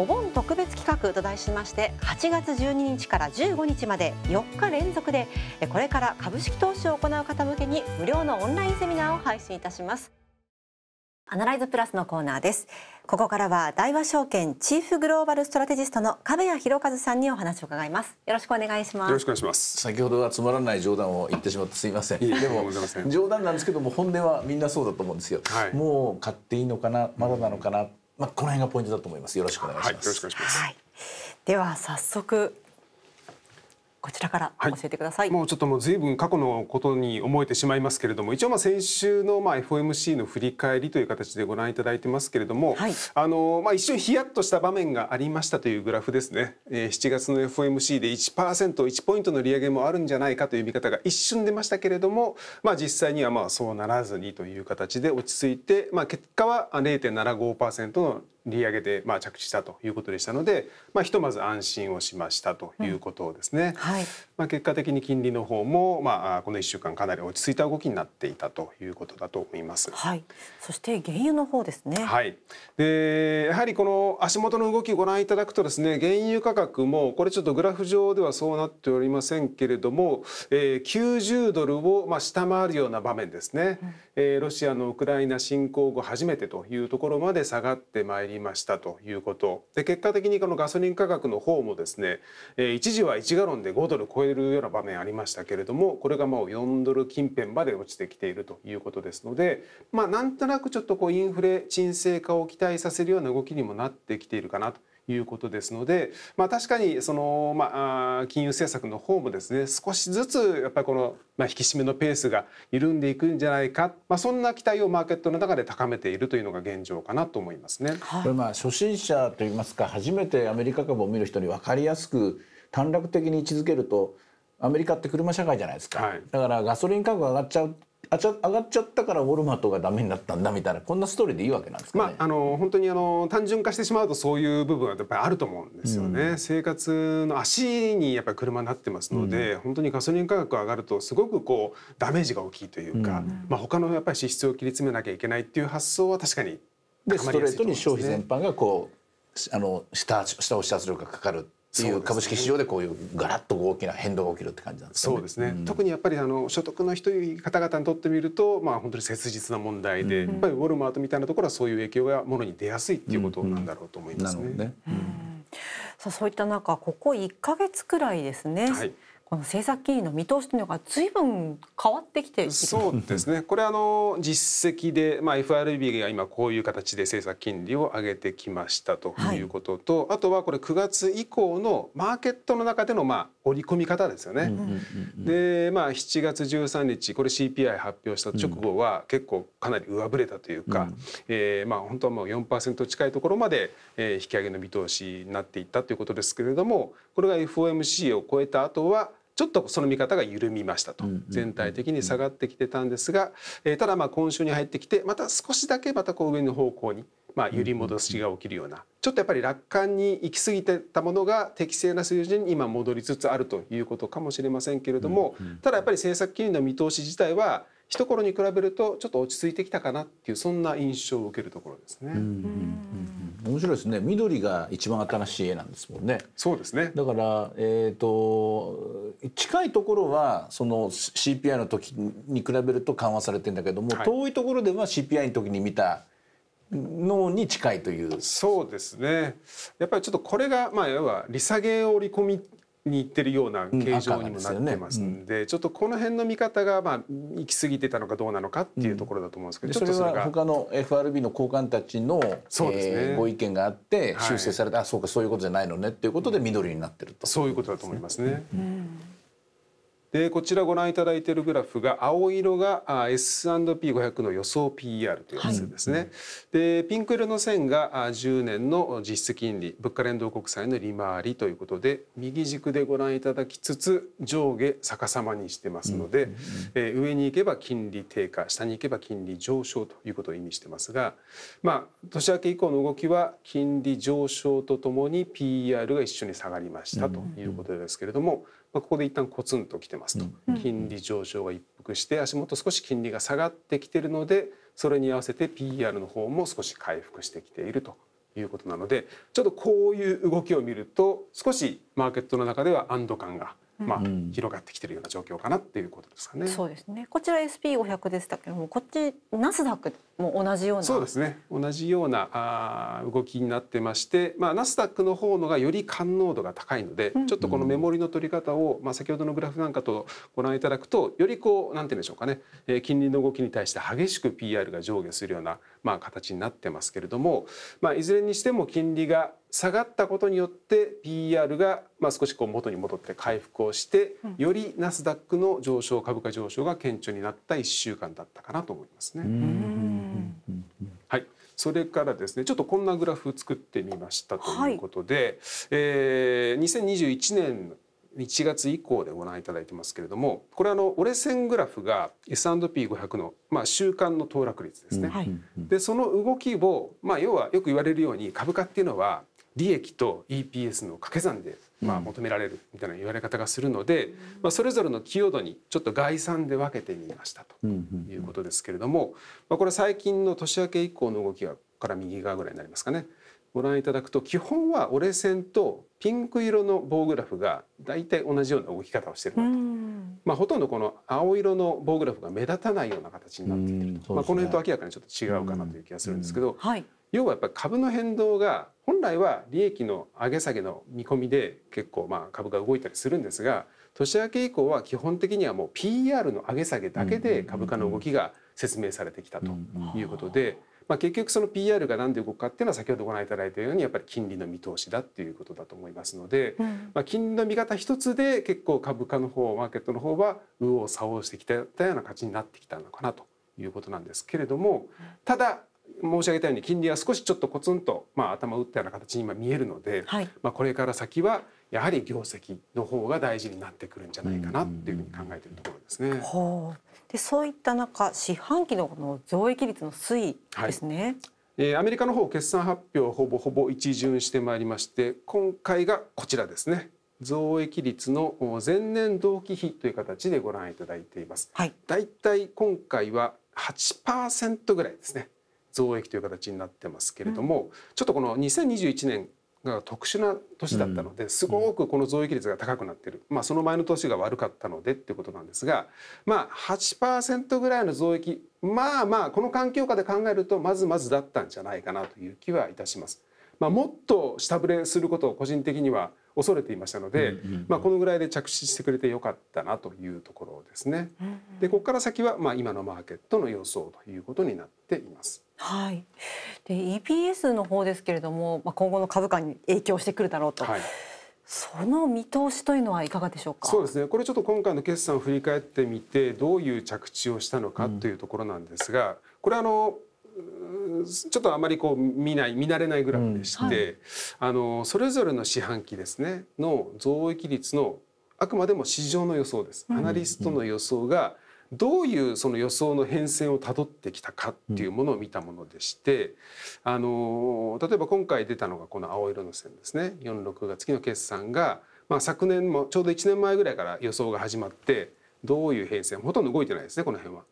お盆特別企画と題しまして8月12日から15日まで4日連続でこれから株式投資を行う方向けに無料のオンラインセミナーを配信いたしますアナライズプラスのコーナーですここからは大和証券チーフグローバルストラテジストの壁谷博一さんにお話を伺いますよろしくお願いしますよろしくお願いします先ほどはつまらない冗談を言ってしまってすいませんでも 冗談なんですけども本音はみんなそうだと思うんですよ、はい、もう買っていいのかなまだなのかな、うんまあこの辺がポイントだと思います。よろしくお願いします。はい、よろしくお願いします。はい、では早速こちらから教えてください、はい、もうちょっともう随分過去のことに思えてしまいますけれども一応まあ先週のまあ FOMC の振り返りという形でご覧いただいてますけれども、はい、あのまあ一瞬ヒヤッとした場面がありましたというグラフですね、えー、7月の FOMC で 1%1 ポイントの利上げもあるんじゃないかという見方が一瞬出ましたけれどもまあ実際にはまあそうならずにという形で落ち着いてまあ結果は0.75%の利上げでまあ着地したということでしたので、まあ、ひとまず安心をしましたということですね。うんはい、まあ、結果的に金利の方もまあこの1週間かなり落ち着いた動きになっていたということだと思います。はい、そして原油の方ですね、はい、でやはりこの足元の動きご覧いただくとですね原油価格もこれちょっとグラフ上ではそうなっておりませんけれども、えー、90ドルをまあ下回るような場面ですね、うん、えー、ロシアのウクライナ侵攻後初めてというところまで下がってまいりりましたということで結果的にこのガソリン価格の方もですね一時は1ガロンで5ドル超えるような場面ありましたけれどもこれがもう4ドル近辺まで落ちてきているということですのでまあなんとなくちょっとこうインフレ沈静化を期待させるような動きにもなってきているかなということですので、まあ、確かにその、まあ、金融政策の方もですね少しずつやっぱりこの、まあ、引き締めのペースが緩んでいくんじゃないか、まあ、そんな期待をマーケットの中で高めているというのが現状かなと思いますね。はい、これまあ初心者といいますか初めてアメリカ株を見る人に分かりやすく短絡的に位置づけるとアメリカって車社会じゃないですか、はい、だからガソリン価格が上がっちゃうあちゃ上がっちゃったからウォルマートがダメになったんだみたいなこんなストーリーでいいわけなんですか、ね、まああの本当にあの単純化してしまうとそういう部分はやっぱりあると思うんですよね。うん、生活の足にやっぱり車になってますので、うん、本当にガソリン価格が上がるとすごくこうダメージが大きいというか、うん、まあ他のやっぱり支出を切り詰めなきゃいけないっていう発想は確かにで、ね、ストレートに消費全般がこうあの下下押し圧力がかかるっていう株式市場でこういうガラッと大きな変動が起きるって感じなんですね。そうですね、うん、特にやっぱりあの所得の低い方々にとってみると、まあ、本当に切実な問題で、うん、やっぱりウォルマートみたいなところはそういう影響がものに出やすいっていうことなんだろうと思いますね。うん、ねさあそういった中ここ1か月くらいですね、はいこの政策金利の見通しというのが随分変わってきてそうですねこれあの実績で、まあ、FRB が今こういう形で政策金利を上げてきましたということと、はい、あとはこれ9月以降のマーケットの中でのまあ織り込み方ですよね。でまあ7月13日これ CPI 発表した直後は結構かなり上振れたというか、うん、えー、まあ本当はもう4%近いところまで、えー、引き上げの見通しになっていったということですけれどもこれが FOMC を超えた後はちょっとその見方が緩みましたと、全体的に下がってきてたんですが、えただまあ今週に入ってきてまた少しだけまたこう上の方向に、まあ、揺り戻しが起きるようなちょっとやっぱり楽観に行き過ぎてたものが適正な水準に今戻りつつあるということかもしれませんけれども、ただやっぱり政策金利の見通し自体は一頃に比べるとちょっと落ち着いてきたかなっていうそんな印象を受けるところですね。うんうんうん面白いですね緑が一番新しい絵なんですもんねそうですねだからえっ、ー、と近いところはその CPI の時に比べると緩和されてんだけども、はい、遠いところでは CPI の時に見たのに近いというそうですねやっぱりちょっとこれがまあ要は利下げを織り込みにいってるような形状にもなってますんで、ちょっとこの辺の見方がまあ行き過ぎてたのかどうなのかっていうところだと思うんですけど、うん、それは他の FRB の高官たちの、そうですね、ご意見があって修正された、あそうかそういうことじゃないのねっていうことで緑になってると、そういうことだと思いますね。うんでこちらご覧いただいているグラフが青色が S&P500 の予想 p r というやつですね、はい、でピンク色の線が10年の実質金利物価連動国債の利回りということで右軸でご覧いただきつつ上下逆さまにしてますので、うん、え上に行けば金利低下下に行けば金利上昇ということを意味してますが、まあ、年明け以降の動きは金利上昇とともに PER が一緒に下がりましたということですけれども、うんまあ、ここで一旦コツンときてますと、うん、金利上昇が一服して足元少し金利が下がってきてるのでそれに合わせて PR の方も少し回復してきているということなのでちょっとこういう動きを見ると少しマーケットの中では安堵感がまあ、広がってきてるような状況かなっていうことですかね。うん、そうですね。こちら s p 五百でしたけども、こっちナスダックも同じような。そうですね。同じようなあ動きになってまして、まあナスダックの方のがより感濃度が高いので、うん、ちょっとこのメモリの取り方をまあ先ほどのグラフなんかとご覧いただくと、よりこうなんていうんでしょうかね、えー、金利の動きに対して激しく PR が上下するようなまあ、形になってますけれども、まあ、いずれにしても金利が下がったことによって PR がまあ少しこう元に戻って回復をして、よりナスダックの上昇株価上昇が顕著になった1週間だったかなと思いますね。はい、それからですねちょっとこんなグラフ作ってみましたということで、はい、えー、2021年1月以降でご覧いただいてますけれどもこれあの折れ線グラフが S&P500 の、まあ、週間の騰落率ですね。はい、でその動きを、まあ、要はよく言われるように株価っていうのは利益と EPS の掛け算で、まあ、求められるみたいな言われ方がするので、うん、まあ、それぞれの寄与度にちょっと概算で分けてみましたということですけれども、まあ、これ最近の年明け以降の動きがから右側ぐらいになりますかねご覧いただくと基本は折れ線とピンク色の棒グラフが大体同じような動き方をしてると、まあ、ほとんどこの青色の棒グラフが目立たないような形になっていると、ね、まあ、この辺と明らかにちょっと違うかなという気がするんですけど、はい、要はやっぱり株の変動が本来は利益の上げ下げの見込みで結構まあ株が動いたりするんですが年明け以降は基本的にはもう PR の上げ下げだけで株価の動きが説明されてきたということで。うんうんうんまあ、結局その PR が何で動くかっていうのは先ほどご覧いただいたようにやっぱり金利の見通しだっていうことだと思いますので、うん、まあ、金利の見方一つで結構株価の方マーケットの方は右往左往してきたような形になってきたのかなということなんですけれどもただ申し上げたように金利は少しちょっとコツンと、まあ、頭打ったような形に今見えるので、はい、まあ、これから先はやはり業績の方が大事になってくるんじゃないかなっていうふうに考えているところですね。でそういった中四半期のこの増益率の推移ですね。はいえー、アメリカの方決算発表ほぼほぼ一巡してまいりまして今回がこちらですね増益率の前年同期比という形でご覧いただいています、はい、だいたい今回は8%ぐらいですね増益という形になってますけれども、うん、ちょっとこの2021年が特殊な年だったのですごくこの増益率が高くなってる、まあ、その前の年が悪かったのでっていうことなんですが、まあ8、ぐらいの増益まあまあこの環境下で考えるとまずまずだったんじゃないかなという気はいたします。まあ、もっと下振れすることを個人的には恐れていましたので、まあ、このぐらいで着地してくれてよかったなというところですね。でここから先はまあ今のマーケットの予想ということになっています。はい、で EPS の方ですけれども、まあ、今後の株価に影響してくるだろうと、はい、その見通しというのはいかがでしょうかそうですねこれちょっと今回の決算を振り返ってみてどういう着地をしたのかというところなんですが、うん、これあのちょっとあまりこう見ない見慣れないグラフでして、うんはい、あのそれぞれの四半期ですねの増益率のあくまでも市場の予想です。アナリストの予想が、どういうその予想の変遷をたどってきたかっていうものを見たものでして、あの例えば今回出たのがこの青色の線ですね46月期の決算が、まあ、昨年もちょうど1年前ぐらいから予想が始まってどういう変遷ほとんど動いてないですねこの辺は。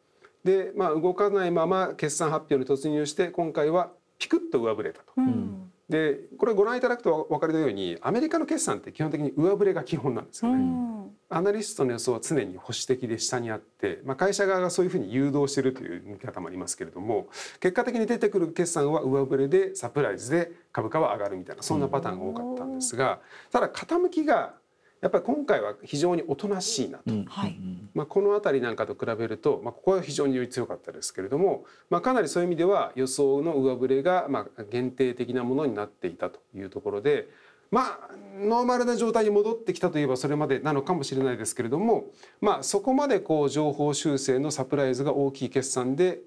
で、まあ、動かないまま決算発表に突入して今回はピクッと上振れたと。うんでこれご覧いただくと分かるようにアメリカの決算って基本的に上振れが基本なんですよね。アナリストの予想は常に保守的で下にあって、まあ、会社側がそういうふうに誘導してるという見方もありますけれども結果的に出てくる決算は上振れでサプライズで株価は上がるみたいなそんなパターンが多かったんですがただ傾きがやっぱり今回は非常におとなしいなと、はい、まあ、この辺りなんかと比べると、まあ、ここは非常により強かったですけれども、まあ、かなりそういう意味では予想の上振れがまあ限定的なものになっていたというところで。まあ、ノーマルな状態に戻ってきたといえばそれまでなのかもしれないですけれども、まあ、そこまでこう情報修正のサプライズが大きい決算で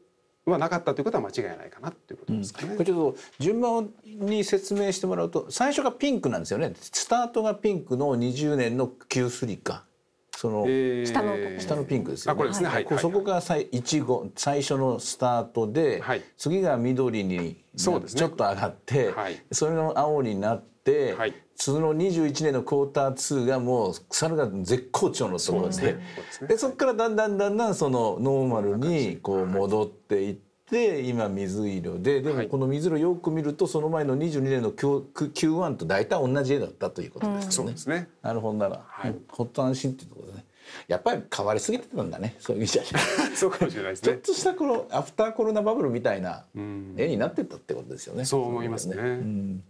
はなかったということは間違いないかなということですかね。うん、ちょっと順番に説明してもらうと最初がピンクなんですよね。スタートがピンクの20年の Q3 か。その、えー、下の下のピンクですよね。あこれですね。はい。そこが最一号最初のスタートで、はい、次が緑に、そうですね。ちょっと上がって、はい、それの青になって。、はい、その21年のクォーター2がもう猿が絶好調のところで、ね、でそこからだんだんだんだんそのノーマルにこう戻っていって。今水色ででもこの水色よく見るとその前の22年の Q1 と大体同じ絵だったということですね。うん、そうですねなるほどなら、はい、ほっと安心っていうところでね。やっぱり変わりすぎてたんだねそういう意味じゃ そうかもしれないですねちょっとしたこのアフターコロナバブルみたいな絵になってったってことですよね、うん、そう思いますね、うん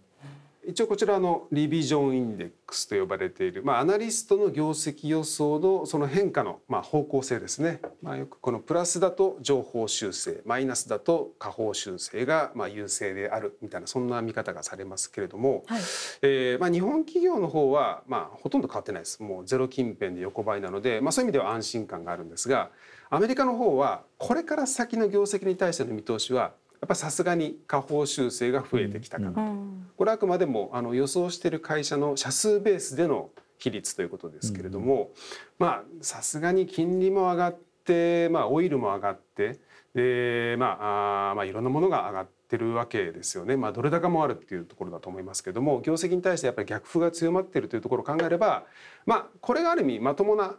一応こちらのリビジョンインデックスと呼ばれている、まあ、アナリストの業績予想のその変化の、まあ、方向性ですね、まあ、よくこのプラスだと情報修正マイナスだと下方修正がまあ優勢であるみたいなそんな見方がされますけれども、はい、えー、まあ、日本企業の方は、まあ、ほとんど変わってないですもうゼロ近辺で横ばいなので、まあ、そういう意味では安心感があるんですがアメリカの方はこれから先の業績に対しての見通しはやっぱさすがに下方修正が増えてきたかなと、うん、これはあくまでもあの予想してる会社の社数ベースでの比率ということですけれども、うん、まあさすがに金利も上がって、まあ、オイルも上がってで、まあ、あまあいろんなものが上がってるわけですよね、まあ、ドル高もあるっていうところだと思いますけども業績に対してやっぱり逆風が強まっているというところを考えれば、まあ、これがある意味まともな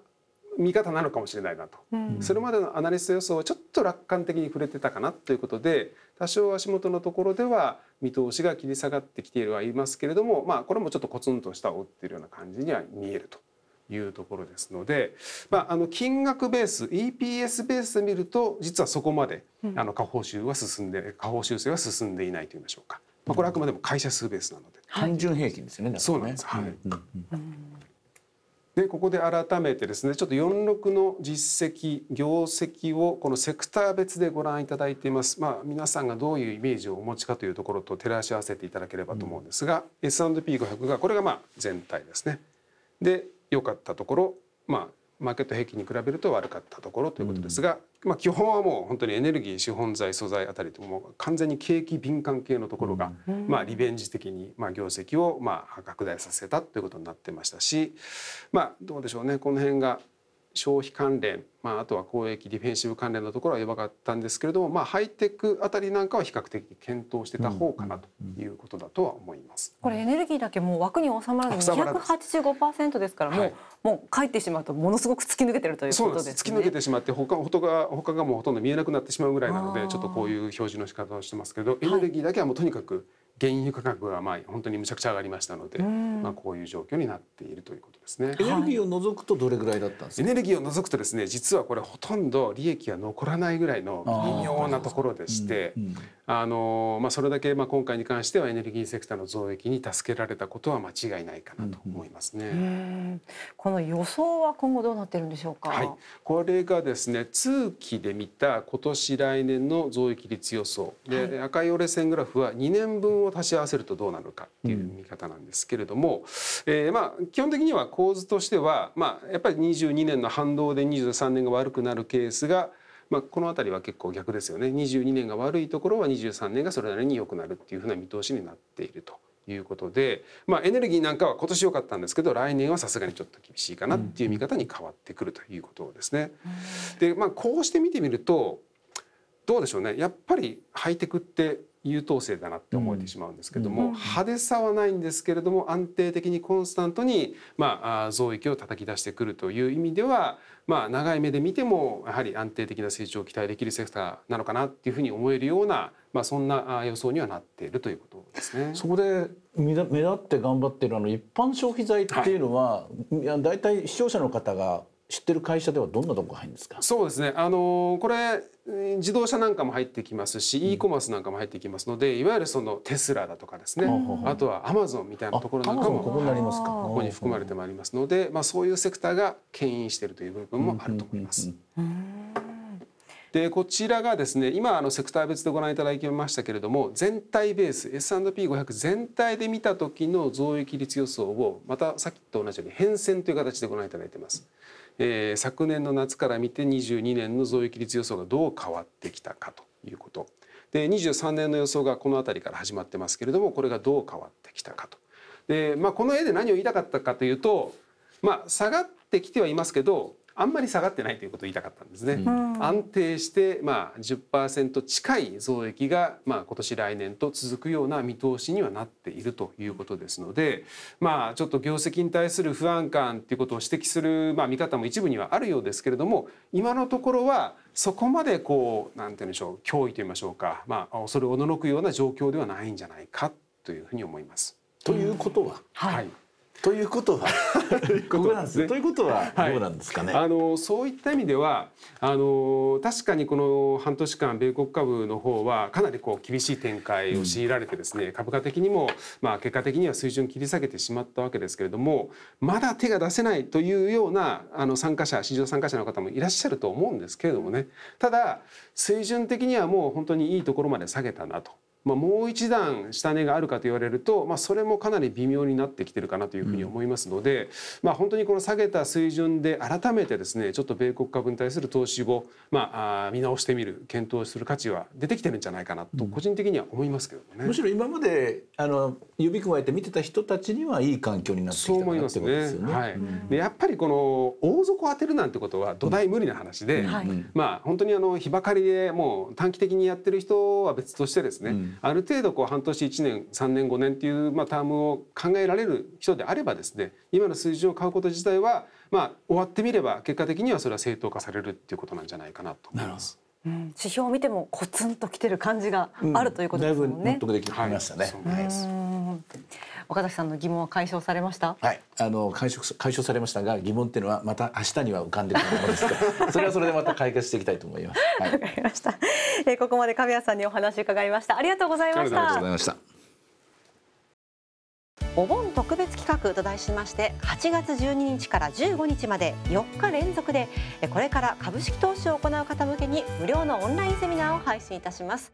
見方なのかもしれないなと、うん、それまでのアナリスト予想はちょっと楽観的に触れてたかなということで多少足元のところでは見通しが切り下がってきているはいますけれどもまあこれもちょっとコツンと下を打っているような感じには見えるというところですので、まあ、あの金額ベース EPS ベースで見ると実はそこまで、あの下方修は進んで下方修正は進んでいないと言いましょうか、まあ、これはあくまでも会社数ベースなので、単純平均ですよね、ね、そうなんです、はい、うんうんでここで改めてですねちょっと46の実績業績をこのセクター別でご覧いただいています、まあ、皆さんがどういうイメージをお持ちかというところと照らし合わせていただければと思うんですが、うん、S&P500 がこれがまあ全体ですね。で良かったところ、まあ、マーケット平均に比べると悪かったところということですが、うん、まあ、基本はもう本当にエネルギー資本財素材あたりともう完全に景気敏感系のところが、うん、まあ、リベンジ的にまあ業績をまあ拡大させたということになってましたし、まあ、どうでしょうねこの辺が消費関連、まあ、あとは公益ディフェンシブ関連のところは弱かったんですけれども、まあ、ハイテクあたりなんかは比較的検討してた方かなということだとは思います、これエネルギーだけもう枠に収まらず285%ですからもうはい、もう帰ってしまうとものすごく突き抜けてるということですね。す突き抜けてしまって他他が他がもうほとんど見えなくなってしまうぐらいなのでちょっとこういう表示の仕方をしてますけどエネルギーだけはもうとにかく、はい原油価格がまあ本当にむちゃくちゃ上がりましたので、まあこういう状況になっているということですね。エネルギーを除くとどれぐらいだったんですエネルギーを除くとですね、実はこれほとんど利益が残らないぐらいの微妙なところでして、あのまあ、それだけまあ今回に関してはエネルギーセクターの増益に助けられたことは間違いないかなと思いますね。うん、この予想は今後どうなってるんでしょうか、はい、これがですね通期で見た今年来年の増益率予想で、はい、赤い折れ線グラフは2年分を足し合わせるとどうなるかっていう見方なんですけれども、うん、えー、まあ、基本的には構図としては、まあ、やっぱり22年の反動で23年が悪くなるケースがまあ、この辺りは結構逆ですよね22年が悪いところは23年がそれなりに良くなるっていうふうな見通しになっているということで、まあ、エネルギーなんかは今年良かったんですけど来年はさすがにちょっと厳しいかなっていう見方に変わってくるということですね。でまあ、こうして見てみるとどうでしょうねやっぱりハイテクって優等生だなって思えてしまうんですけども、派手さはないんですけれども安定的にコンスタントに、まあ、増益を叩き出してくるという意味では、まあ、長い目で見てもやはり安定的な成長を期待できるセクターなのかなっていうふうに思えるような、まあ、そんな予想にはなっているということですね。そこで目立って頑張ってるあの一般消費財っていうのは、はい、いや大体視聴者の方が知ってる会社ではどんなとこ入るんですかそうですね、あのー、これ自動車なんかも入ってきますし、うん、e コマースなんかも入ってきますのでいわゆるそのテスラだとかですね、うん、あとはアマゾンみたいなところなんかもここになりますかここに含まれてまいりますので、まあ、そういうセクターが牽引しているという部分もあると思います。でこちらがですね今あのセクター別でご覧いただきましたけれども全体ベース S&P500 全体で見た時の増益率予想をまたさっきと同じように変遷という形でご覧いただいてます。うんえー、昨年の夏から見て22年の増益率予想がどう変わってきたかということで23年の予想がこの辺りから始まってますけれどもこれがどう変わってきたかと。でまあ、この絵で何を言いたかったかというと、まあ、下がってきてはいますけどあんまり下がってないということを言いたかったんですね。安定してまあ10%近い増益がまあ今年来年と続くような見通しにはなっているということですので、まあちょっと業績に対する不安感ということを指摘するまあ見方も一部にはあるようですけれども、今のところはそこまでこうなんて言うんでしょう脅威と言いましょうか、まあ恐れおののくような状況ではないんじゃないかというふうに思います。ということは、はい、はいということは ここなんですね。ということはどうなんですかね。はい、あのそういった意味ではあの確かにこの半年間米国株の方はかなりこう厳しい展開を強いられてですね、うん、株価的にもまあ結果的には水準切り下げてしまったわけですけれどもまだ手が出せないというようなあの参加者市場参加者の方もいらっしゃると思うんですけれどもねただ水準的にはもう本当にいいところまで下げたなと。まあ、もう一段下値があるかと言われると、まあ、それもかなり微妙になってきてるかなというふうに思いますので、うん、まあ、本当にこの下げた水準で改めてですねちょっと米国株に対する投資を、まあ、見直してみる検討する価値は出てきてるんじゃないかなと個人的には思いますけどね、うん、むしろ今まであの指くわえて見てた人たちにはいい環境になってきてことですよね。はい、うん、でやっぱりこの大底を当てるなんてことは土台無理な話で、はい、まあ、本当にあの日ばかりでもう短期的にやってる人は別としてですね、ある程度こう半年1年3年5年っていうまあタームを考えられる人であればですね今の水準を買うこと自体はまあ終わってみれば結果的にはそれは正当化されるっていうことなんじゃないかなと思います。うん、指標を見てもコツンときてる感じがあるということですもんね。納得できましたね。はい岡崎さんの疑問は解消されました。はい、あの解消解消されましたが、疑問っていうのはまた明日には浮かんでくるものです それはそれでまた解決していきたいと思います。わ、はい、かりました。えー、ここまで神谷さんにお話伺いました。ありがとうございました。ありがとうございました。お盆特別企画と題しまして8月12日から15日まで4日連続でこれから株式投資を行う方向けに無料のオンラインセミナーを配信いたします